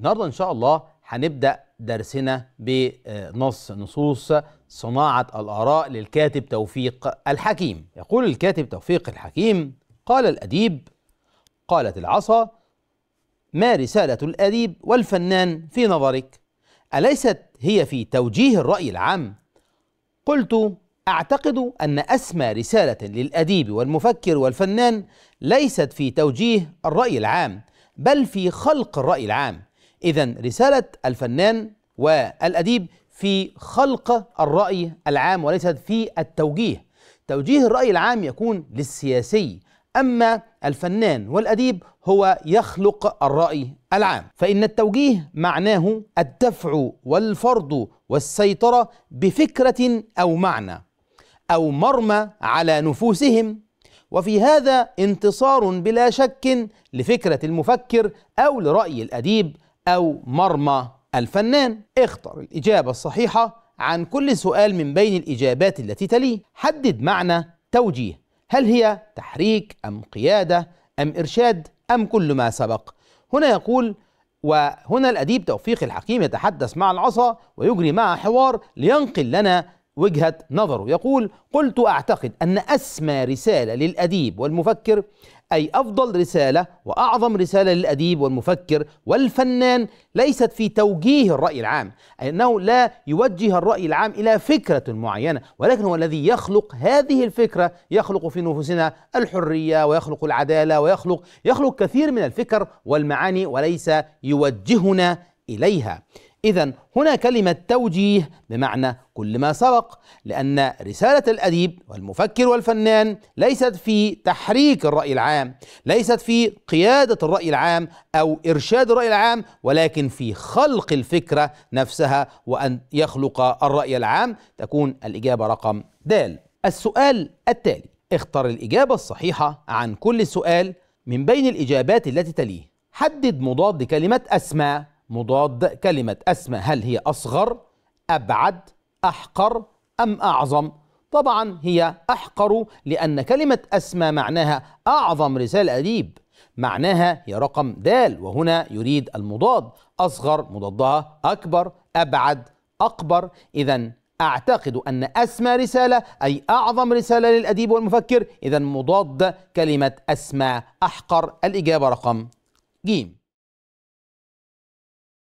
النهارده ان شاء الله هنبدا درسنا بنص نصوص صناعه الاراء للكاتب توفيق الحكيم يقول الكاتب توفيق الحكيم قال الاديب قالت العصا ما رساله الاديب والفنان في نظرك اليست هي في توجيه الراي العام قلت اعتقد ان اسمى رساله للاديب والمفكر والفنان ليست في توجيه الراي العام بل في خلق الراي العام إذا رسالة الفنان والأديب في خلق الرأي العام وليست في التوجيه توجيه الرأي العام يكون للسياسي أما الفنان والأديب هو يخلق الرأي العام فإن التوجيه معناه الدفع والفرض والسيطرة بفكرة أو معنى أو مرمى على نفوسهم وفي هذا انتصار بلا شك لفكرة المفكر أو لرأي الأديب أو مرمى الفنان اختر الإجابة الصحيحة عن كل سؤال من بين الإجابات التي تليه حدد معنى توجيه هل هي تحريك أم قيادة أم إرشاد أم كل ما سبق هنا يقول وهنا الأديب توفيق الحكيم يتحدث مع العصا ويجري معها حوار لينقل لنا وجهة نظره يقول قلت أعتقد أن أسمى رسالة للأديب والمفكر أي أفضل رسالة وأعظم رسالة للأديب والمفكر والفنان ليست في توجيه الرأي العام أي أنه لا يوجه الرأي العام إلى فكرة معينة ولكن هو الذي يخلق هذه الفكرة يخلق في نفوسنا الحرية ويخلق العدالة ويخلق يخلق كثير من الفكر والمعاني وليس يوجهنا إليها إذا هنا كلمة توجيه بمعنى كل ما سبق لأن رسالة الأديب والمفكر والفنان ليست في تحريك الرأي العام، ليست في قيادة الرأي العام أو إرشاد الرأي العام، ولكن في خلق الفكرة نفسها وأن يخلق الرأي العام، تكون الإجابة رقم د. السؤال التالي: اختر الإجابة الصحيحة عن كل سؤال من بين الإجابات التي تليه. حدد مضاد لكلمة أسماء مضاد كلمة أسمى هل هي أصغر أبعد أحقر أم أعظم طبعا هي أحقر لأن كلمة أسمى معناها أعظم رسالة أديب معناها هي رقم دال وهنا يريد المضاد أصغر مضادها أكبر أبعد أكبر إذا أعتقد أن أسمى رسالة أي أعظم رسالة للأديب والمفكر إذا مضاد كلمة أسمى أحقر الإجابة رقم جيم